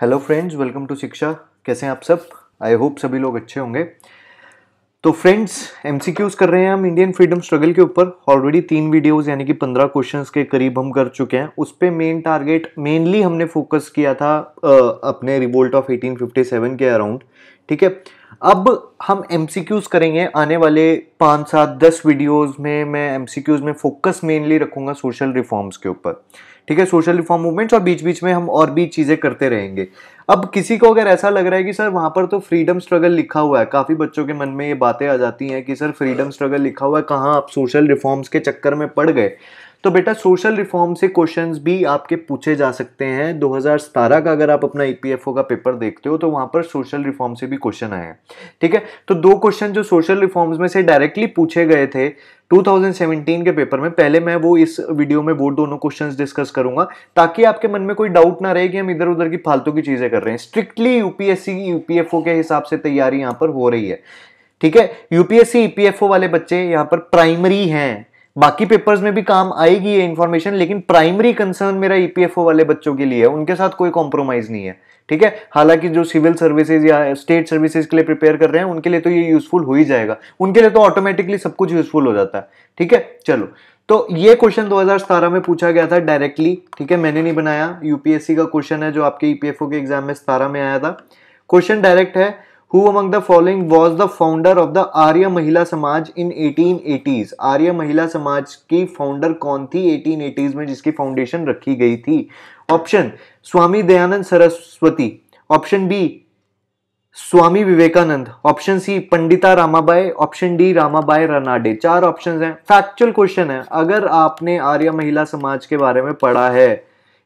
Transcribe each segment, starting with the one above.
hello friends welcome to शिक्षा कैसे हैं आप सब आई होप सभी लोग अच्छे होंगे तो फ्रेंड्स एम कर रहे हैं हम इंडियन फ्रीडम स्ट्रगल के ऊपर ऑलरेडी तीन वीडियोस यानी कि पंद्रह क्वेश्चंस के करीब हम कर चुके हैं उस पर मेन टारगेट मेनली हमने फोकस किया था आ, अपने रिवोल्ट ऑफ 1857 के अराउंड ठीक है अब हम एम करेंगे आने वाले पाँच सात दस वीडियोज़ में मैं एम में फोकस मेनली रखूँगा सोशल रिफॉर्म्स के ऊपर ठीक है सोशल रिफॉर्म मूवमेंट्स और बीच बीच में हम और भी चीज़ें करते रहेंगे अब किसी को अगर ऐसा लग रहा है कि सर वहां पर तो फ्रीडम स्ट्रगल लिखा हुआ है काफ़ी बच्चों के मन में ये बातें आ जाती हैं कि सर फ्रीडम स्ट्रगल लिखा हुआ है कहाँ आप सोशल रिफॉर्म्स के चक्कर में पड़ गए तो बेटा सोशल रिफॉर्म से क्वेश्चंस भी आपके पूछे जा सकते हैं 2017 का अगर आप अपना ईपीएफओ e का पेपर देखते हो तो वहां पर सोशल रिफॉर्म से भी क्वेश्चन आए हैं ठीक है तो दो क्वेश्चन जो सोशल रिफॉर्म्स में से डायरेक्टली पूछे गए थे 2017 के पेपर में पहले मैं वो इस वीडियो में वो दोनों क्वेश्चंस डिस्कस करूंगा ताकि आपके मन में कोई डाउट ना रहे कि हम इधर उधर की फालतू की चीजें कर रहे हैं स्ट्रिक्टली यूपीएससी यूपीएफओ के हिसाब से तैयारी यहां पर हो रही है ठीक है यूपीएससी ईपीएफओ e वाले बच्चे यहाँ पर प्राइमरी हैं बाकी पेपर्स में भी काम आएगी ये इन्फॉर्मेशन लेकिन प्राइमरी कंसर्न मेरा ईपीएफओ e वाले बच्चों के लिए है उनके साथ कोई कॉम्प्रोमाइज नहीं है ठीक है हालांकि जो सिविल सर्विसेज या स्टेट सर्विसेज के लिए प्रिपेयर कर रहे हैं उनके लिए तो ये यूजफुल हो ही जाएगा उनके लिए तो ऑटोमेटिकली सब कुछ यूजफुल हो जाता है ठीक है चलो तो ये क्वेश्चन दो में पूछा गया था डायरेक्टली ठीक है मैंने नहीं बनाया यूपीएससी का क्वेश्चन है जो आपके ईपीएफओ e के एग्जाम में सतारह में आया था क्वेश्चन डायरेक्ट है who among the following was the founder of the Arya Mahila Samaj in eighteen eighties आर्य महिला समाज की फाउंडर कौन थी एटीन एटीज में जिसकी फाउंडेशन रखी गई थी option Swami Dayanand Saraswati option B Swami Vivekananda option C Pandita Ramabai option D Ramabai Ranade चार ऑप्शन हैं फैक्चुअल क्वेश्चन है अगर आपने आर्य महिला समाज के बारे में पढ़ा है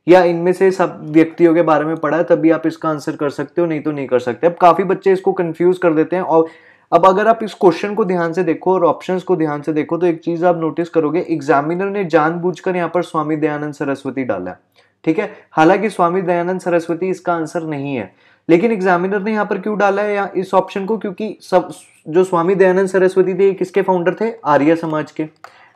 या इनमें से सब व्यक्तियों के बारे में पढ़ा है तभी आप इसका आंसर कर सकते हो नहीं तो नहीं कर सकते अब काफ़ी बच्चे इसको कंफ्यूज कर देते हैं और अब अगर आप इस क्वेश्चन को ध्यान से देखो और ऑप्शन को ध्यान से देखो तो एक चीज़ आप नोटिस करोगे एग्जामिनर ने जानबूझकर यहाँ पर स्वामी दयानंद सरस्वती डाला ठीक है हालांकि स्वामी दयानंद सरस्वती इसका आंसर नहीं है लेकिन एग्जामिनर ने यहाँ पर क्यों डाला है या इस ऑप्शन को क्योंकि सब जो स्वामी दयानंद सरस्वती थे किसके फाउंडर थे आर्य समाज के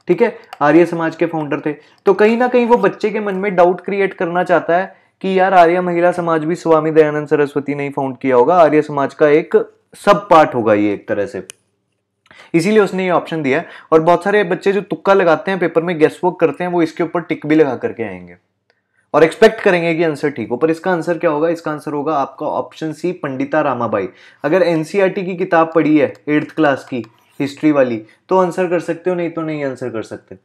ठीक है आर्य समाज के फाउंडर थे तो कहीं ना कहीं वो बच्चे के मन में डाउट क्रिएट करना चाहता है कि यार आर्य महिला समाज भी स्वामी दयानंद सरस्वती ने फाउंड किया होगा आर्य समाज का एक सब पार्ट होगा ये एक तरह से इसीलिए उसने ये ऑप्शन दिया है और बहुत सारे बच्चे जो तुक्का लगाते हैं पेपर में गेस्ट वर्क करते हैं वो इसके ऊपर टिक भी लगा करके आएंगे और एक्सपेक्ट करेंगे कि आंसर ठीक हो पर इसका आंसर क्या होगा इसका आंसर होगा आपका ऑप्शन सी पंडिता रामाबाई अगर एनसीईआरटी e की किताब पढ़ी है एट्थ क्लास की हिस्ट्री वाली तो आंसर कर सकते हो नहीं तो नहीं आंसर कर सकते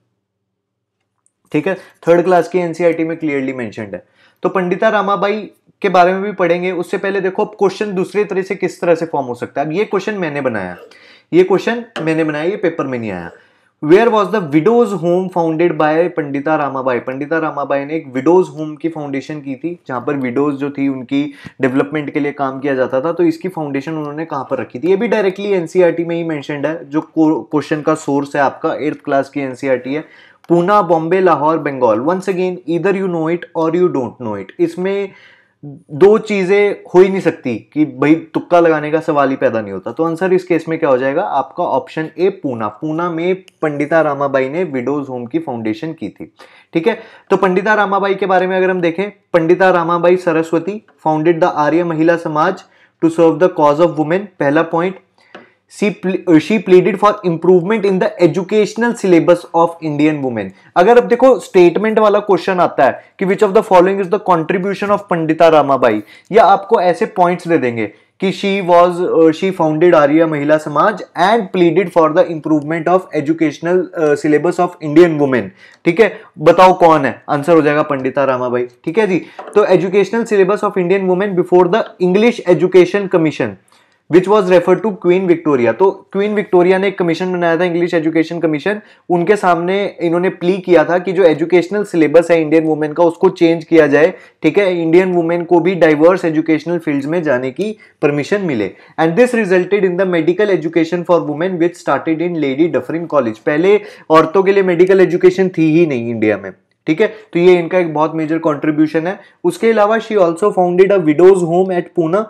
ठीक है थर्ड क्लास की एनसीईआरटी e में क्लियरली मैं है तो पंडिता रामाबाई के बारे में भी पढ़ेंगे उससे पहले देखो अब क्वेश्चन दूसरे तरह से किस तरह से फॉर्म हो सकता है अब ये क्वेश्चन मैंने बनाया ये क्वेश्चन मैंने बनाया ये पेपर में नहीं आया where was the widows home founded by Pandita Ramabai पंडिता रामाबाई ने एक विडोज होम की फाउंडेशन की थी जहां पर विडोज जो थी उनकी डेवलपमेंट के लिए काम किया जाता था तो इसकी फाउंडेशन उन्होंने कहाँ पर रखी थी ये भी डायरेक्टली एनसीईआरटी e में ही मैंशनड है जो क्वेश्चन का सोर्स है आपका एर्थ क्लास की एनसीईआरटी e है पूना बॉम्बे लाहौर बंगाल वंस अगेन इधर यू नो इट और यू डोंट नो इट इसमें दो चीजें हो ही नहीं सकती कि भाई तुक्का लगाने का सवाल ही पैदा नहीं होता तो आंसर इस केस में क्या हो जाएगा आपका ऑप्शन ए पूना पूना में पंडिता रामाबाई ने विडोज होम की फाउंडेशन की थी ठीक है तो पंडिता रामाबाई के बारे में अगर हम देखें Pandita Ramabai Saraswati founded the Arya Mahila Samaj to serve the cause of women पहला point she pleaded for improvement in the educational syllabus of Indian women अगर अब देखो स्टेटमेंट वाला क्वेश्चन आता है कि which of the following is the contribution of Pandita Ramabai या आपको ऐसे पॉइंट्स दे देंगे कि she was she founded Arya Mahila Samaj and pleaded for the improvement of educational syllabus of Indian women ठीक है बताओ कौन है आंसर हो जाएगा पंडिता रामाबाई ठीक है जी तो educational syllabus of Indian women before the English education commission which was refer to Queen Victoria तो क्वीन विक्टोरिया ने एक कमीशन बनाया था इंग्लिश एजुकेशन कमीशन उनके सामने इन्होंने प्ली किया था कि जो एजुकेशनल सिलेबस है इंडियन वुमेन का उसको चेंज किया जाए ठीक है इंडियन वुमेन को भी डाइवर्स एजुकेशनल फील्ड में जाने की परमिशन मिले and this resulted in the medical education for women which started in Lady Dufferin College पहले औरतों के लिए मेडिकल एजुकेशन थी ही नहीं इंडिया में ठीक है तो ये इनका एक बहुत मेजर कॉन्ट्रीब्यूशन है उसके अलावा she also founded a widows home at Poona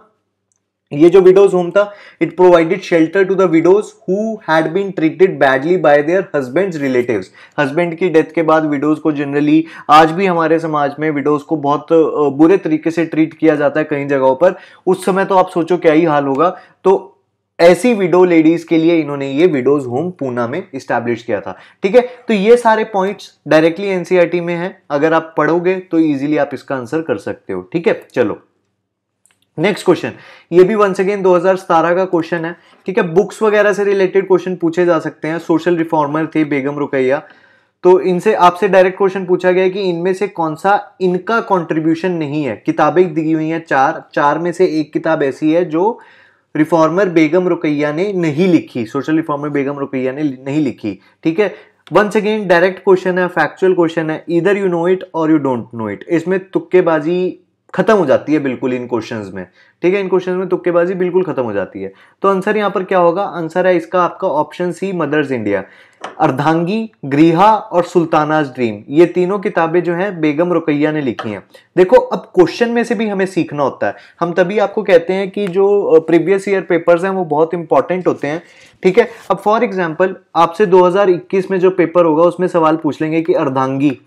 ये जो विडोज होम था it provided shelter to the widows who had been treated badly by their husbands relatives husband की डेथ के बाद विडोज को जनरली आज भी हमारे समाज में विडोज को बहुत बुरे तरीके से ट्रीट किया जाता है कई जगहों पर उस समय तो आप सोचो क्या ही हाल होगा तो ऐसी विडो लेडीज के लिए इन्होंने ये विडोज होम पूना में इस्टेब्लिश किया था ठीक है तो ये सारे पॉइंट्स डायरेक्टली एनसीईआरटी में हैं अगर आप पढ़ोगे तो इजीली आप इसका आंसर कर सकते हो ठीक है चलो नेक्स्ट क्वेश्चन ये भी वंस अगेन 2017 का क्वेश्चन है ठीक है बुक्स वगैरह से रिलेटेड क्वेश्चन पूछे जा सकते हैं सोशल रिफॉर्मर थे बेगम रुकैया तो इनसे आपसे डायरेक्ट क्वेश्चन पूछा गया कि इनमें से कौन सा इनका कंट्रीब्यूशन नहीं है किताबें दी हुई हैं चार चार में से एक किताब ऐसी है जो रिफॉर्मर बेगम रुकैया ने नहीं लिखी सोशल रिफॉर्मर बेगम रुकैया ने नहीं लिखी ठीक है वंस अगेन डायरेक्ट क्वेश्चन है फैक्चुअल क्वेश्चन है इधर यू नो इट और यू डोंट नो इट इसमें तुक्केबाजी खत्म हो जाती है बिल्कुल इन क्वेश्चंस में ठीक है इन क्वेश्चंस में तुक्केबाजी बिल्कुल खत्म हो जाती है तो आंसर यहाँ पर क्या होगा आंसर है इसका आपका option C Mother's India Ardhangi Griha और सुल्तानाज ड्रीम ये तीनों किताबें जो हैं बेगम रुकैया ने लिखी हैं देखो अब क्वेश्चन में से भी हमें सीखना होता है हम तभी आपको कहते हैं कि जो प्रीवियस ईयर पेपर्स हैं वो बहुत इंपॉर्टेंट होते हैं ठीक है अब फॉर एग्जाम्पल आपसे 2021 में जो पेपर होगा उसमें सवाल पूछ लेंगे कि Ardhangi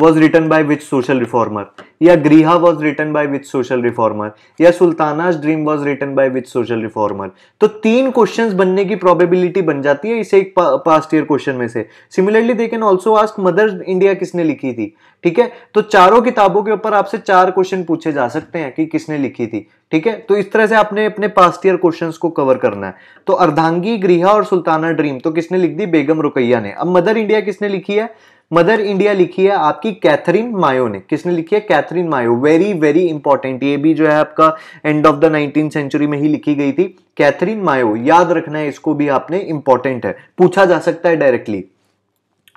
was written by which social reformer या Griha was written by which social reformer या Sultana's Dream was written by which social reformer तो तीन क्वेश्चन बनने की प्रॉबेबिलिटी बन जाती है इसे एक पास्ट ईयर क्वेश्चन में से similarly they also ask Mother India किसने लिखी थी ठीक है तो चारों किताबों के ऊपर आपसे चार क्वेश्चन पूछे जा सकते हैं कि किसने लिखी थी ठीक है तो इस तरह से आपने अपने पास्ट ईयर क्वेश्चन को कवर करना है तो अर्धांगी गृह और सुल्ताना ड्रीम तो किसने लिख दी बेगम रुकैया ने अब मदर इंडिया किसने लिखी है मदर इंडिया लिखी है आपकी कैथरीन मायो ने किसने लिखी है Katherine Mayo very very important ये भी जो है आपका end of the nineteen century में ही लिखी गई थी कैथरीन मायो याद रखना है इसको भी आपने इंपॉर्टेंट है पूछा जा सकता है डायरेक्टली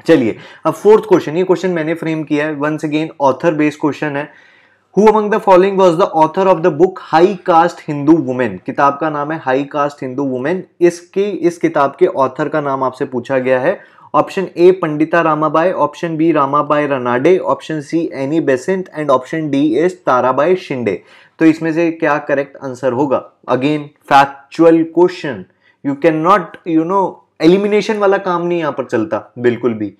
चलिए अब फोर्थ क्वेश्चन ये क्वेश्चन मैंने फ्रेम किया है once again author based question है who among the following was the author of the book High Caste Hindu Women किताब का नाम है हाई कास्ट हिंदू वुमेन इसकी इस किताब के ऑथर का नाम आपसे पूछा गया है option A Pandita Ramabai option B Ramabai Ranade option C Annie Besant and option D is Tarabai Shinde तो इसमें से क्या करेक्ट आंसर होगा again factual question you can not you know elimination वाला काम नहीं यहाँ पर चलता बिल्कुल भी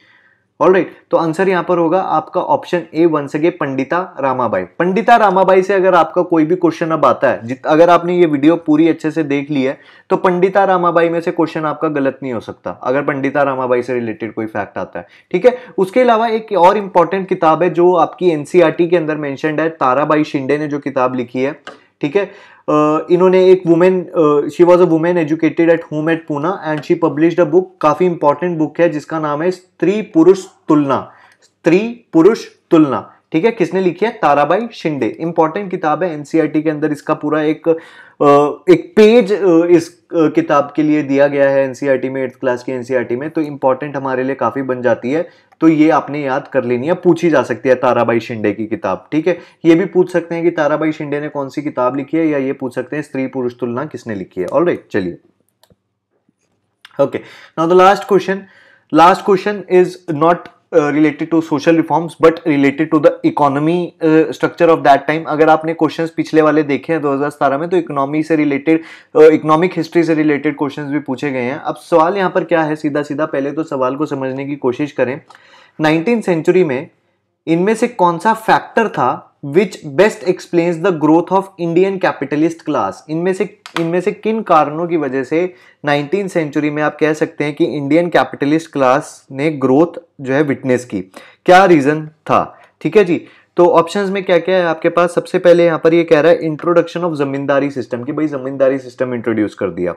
ऑल राइट तो आंसर यहां पर होगा आपका ऑप्शन ए वन सके पंडिता रामाबाई पंडिता रामाबाई से अगर आपका कोई भी क्वेश्चन अब आता है अगर आपने ये वीडियो पूरी अच्छे से देख ली है तो पंडिता रामाबाई में से क्वेश्चन आपका गलत नहीं हो सकता अगर पंडिता रामाबाई से रिलेटेड कोई फैक्ट आता है ठीक है उसके अलावा एक और इंपॉर्टेंट किताब है जो आपकी एनसीआरटी e के अंदर मैंशन है ताराबाई शिंडे ने जो किताब लिखी है ठीक है इन्होंने एक women she was a women educated at home at Poona and she publish a book काफ़ी इंपॉर्टेंट बुक है जिसका नाम है स्त्री पुरुष तुलना स्त्री पुरुष तुलना ठीक है किसने लिखी है ताराबाई शिंदे इंपॉर्टेंट किताब है एनसीईआरटी e के अंदर इसका पूरा एक एक पेज इस किताब के लिए दिया गया है एनसीईआरटी e में एट्थ क्लास की एनसीईआरटी में तो इंपॉर्टेंट हमारे लिए काफ़ी बन जाती है तो ये आपने याद कर लेनी है पूछी जा सकती है ताराबाई शिंदे की किताब ठीक है ये भी पूछ सकते हैं कि ताराबाई शिंदे ने कौन सी किताब लिखी है या ये पूछ सकते हैं स्त्री पुरुष तुलना किसने लिखी है ऑल राइट चलिए okay now the last question last question is not related to social reforms but related to the economy structure of that time अगर आपने क्वेश्चन पिछले वाले देखे हैं सतारह में तो इकोनॉमी से रिलेटेड इकोनॉमिक हिस्ट्री से रिलेटेड क्वेश्चन भी पूछे गए हैं अब सवाल यहाँ पर क्या है सीधा सीधा पहले तो सवाल को समझने की कोशिश करें नाइनटीन सेंचुरी में इनमें से कौन सा फैक्टर था which best explains the growth of Indian capitalist class इनमें से इनमें से किन कारणों की वजह से नाइनटीन सेंचुरी में आप कह सकते हैं कि इंडियन कैपिटलिस्ट क्लास ने ग्रोथ जो है विटनेस की क्या रीज़न था ठीक है जी तो ऑप्शंस में क्या क्या है आपके पास सबसे पहले यहां पर ये कह रहा है इंट्रोडक्शन ऑफ जमींदारी सिस्टम की भाई जमींदारी सिस्टम इंट्रोड्यूस कर दिया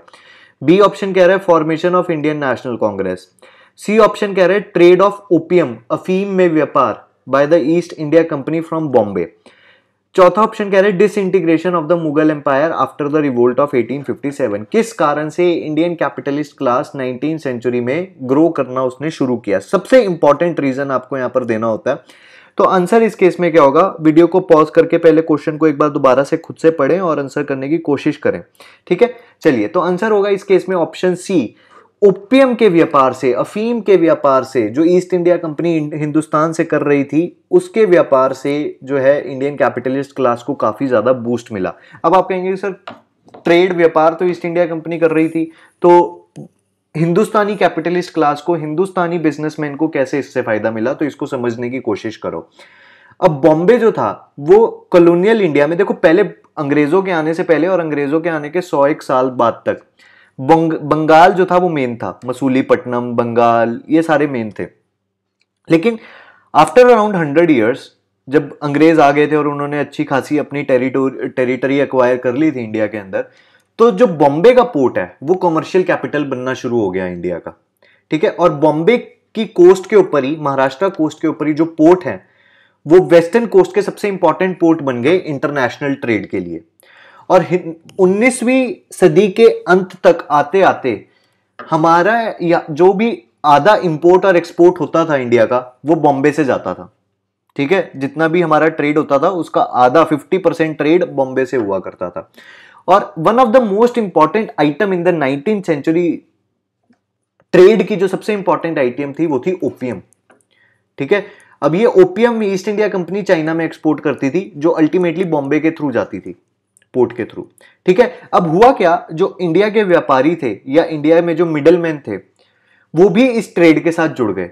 बी ऑप्शन कह रहा है formation of Indian National Congress C option कह रहा है ट्रेड ऑफ ओपियम अफीम में व्यापार by the East India Company from Bombay चौथा ऑप्शन कह रहे हैं disintegration of the Mughal empire after the revolt of 1857 किस कारण से इंडियन कैपिटलिस्ट क्लास 19 सेंचुरी में ग्रो करना उसने शुरू किया सबसे इंपॉर्टेंट रीजन आपको यहां पर देना होता है तो आंसर इस केस में क्या होगा वीडियो को पॉज करके पहले क्वेश्चन को एक बार दोबारा से खुद से पढ़ें और आंसर करने की कोशिश करें ठीक है चलिए तो आंसर होगा इस केस में ऑप्शन सी ओपियम के व्यापार से अफीम के व्यापार से जो ईस्ट इंडिया कंपनी हिंदुस्तान से कर रही थी उसके व्यापार से जो है इंडियन कैपिटलिस्ट क्लास को काफ़ी ज़्यादा बूस्ट मिला अब आप कहेंगे सर ट्रेड व्यापार तो ईस्ट इंडिया कंपनी कर रही थी तो हिंदुस्तानी कैपिटलिस्ट क्लास को हिंदुस्तानी बिजनेसमैन को कैसे इससे फायदा मिला तो इसको समझने की कोशिश करो अब बॉम्बे जो था वो कॉलोनियल इंडिया में देखो पहले अंग्रेजों के आने से पहले और अंग्रेजों के आने के सौ एक साल बाद तक बंग, बंगाल जो था वो मेन था मसूलीपट्टनम बंगाल ये सारे मेन थे लेकिन आफ्टर अराउंड हंड्रेड ईयर्स जब अंग्रेज आ गए थे और उन्होंने अच्छी खासी अपनी टेरिटोरी टेरिटरी एक्वायर कर ली थी इंडिया के अंदर तो जो बॉम्बे का पोर्ट है वो कमर्शियल कैपिटल बनना शुरू हो गया इंडिया का ठीक है और बॉम्बे की कोस्ट के ऊपर ही महाराष्ट्र कोस्ट के ऊपर ही जो पोर्ट है वो वेस्टर्न कोस्ट के सबसे इंपॉर्टेंट पोर्ट बन गए इंटरनेशनल ट्रेड के लिए और 19वीं सदी के अंत तक आते आते हमारा या जो भी आधा इंपोर्ट और एक्सपोर्ट होता था इंडिया का वो बॉम्बे से जाता था ठीक है जितना भी हमारा ट्रेड होता था उसका आधा 50 परसेंट ट्रेड बॉम्बे से हुआ करता था और one of the most important item in the nineteen century trade की जो सबसे इंपॉर्टेंट आइटम थी वो थी ओपीएम ठीक है अब ये opium East India Company China में एक्सपोर्ट करती थी जो अल्टीमेटली बॉम्बे के थ्रू जाती थी पोर्ट के थ्रू ठीक है अब हुआ क्या जो इंडिया के व्यापारी थे या इंडिया में जो मिडल थे वो भी इस ट्रेड के साथ जुड़ गए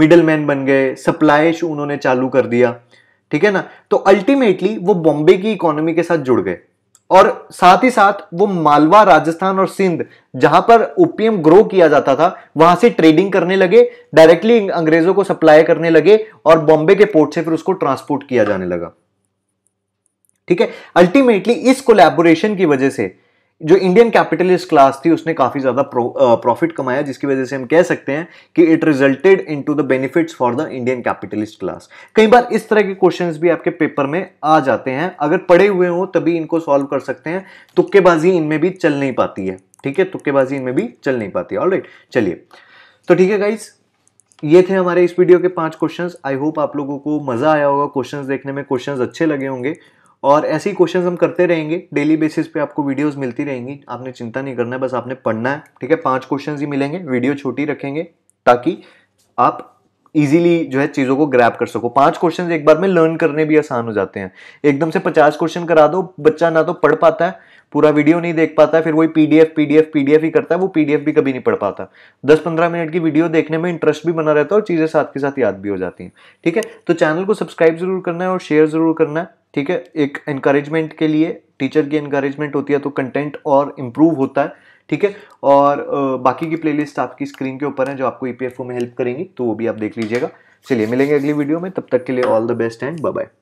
मिडल मैन बन गए सप्लाई उन्होंने चालू कर दिया ठीक है ना तो अल्टीमेटली वो बॉम्बे की इकोनॉमी के साथ जुड़ गए और साथ ही साथ वो मालवा राजस्थान और सिंध जहां पर ओपीएम ग्रो किया जाता था वहां से ट्रेडिंग करने लगे डायरेक्टली अंग्रेजों को सप्लाई करने लगे और बॉम्बे के पोर्ट से फिर उसको ट्रांसपोर्ट किया जाने लगा ठीक है अल्टीमेटली इस कोलेबोरेशन की वजह से जो इंडियन कैपिटलिस्ट क्लास थी उसने काफ़ी ज़्यादा प्रॉफिट कमाया जिसकी वजह से हम कह सकते हैं कि it resulted into the benefits for the Indian capitalist class कई बार इस तरह के क्वेश्चंस भी आपके पेपर में आ जाते हैं अगर पढ़े हुए हों तभी इनको सॉल्व कर सकते हैं तुक्केबाजी इनमें भी चल नहीं पाती है ठीक है तुक्केबाजी इनमें भी चल नहीं पाती है ऑल राइट चलिए तो ठीक है गाइज ये थे हमारे इस वीडियो के पांच क्वेश्चन आई होप आप लोगों को मज़ा आया होगा क्वेश्चन देखने में क्वेश्चन अच्छे लगे होंगे और ऐसे ही क्वेश्चन हम करते रहेंगे डेली बेसिस पे आपको वीडियोस मिलती रहेंगी आपने चिंता नहीं करना है बस आपने पढ़ना है ठीक है पांच क्वेश्चन ही मिलेंगे वीडियो छोटी रखेंगे ताकि आप इजीली जो है चीज़ों को ग्रैप कर सको पांच क्वेश्चन एक बार में लर्न करने भी आसान हो जाते हैं एकदम से पचास क्वेश्चन करा दो बच्चा ना तो पढ़ पाता है पूरा वीडियो नहीं देख पाता है फिर वही पीडीएफ पीडीएफ पीडीएफ ही करता है वो पीडीएफ भी कभी नहीं पढ़ पाता दस पंद्रह मिनट की वीडियो देखने में इंटरेस्ट भी बना रहता है और चीज़ें साथ के साथ याद भी हो जाती हैं ठीक है तो चैनल को सब्सक्राइब जरूर करना है और शेयर जरूर करना है ठीक है एक इनक्रेजमेंट के लिए टीचर की इनक्रेजमेंट होती है तो कंटेंट और इम्प्रूव होता है ठीक है और बाकी की प्लेलिस्ट आपकी स्क्रीन के ऊपर है जो आपको ई e में हेल्प करेंगी तो वो भी आप देख लीजिएगा चलिए मिलेंगे अगली वीडियो में तब तक के लिए all the best and bye bye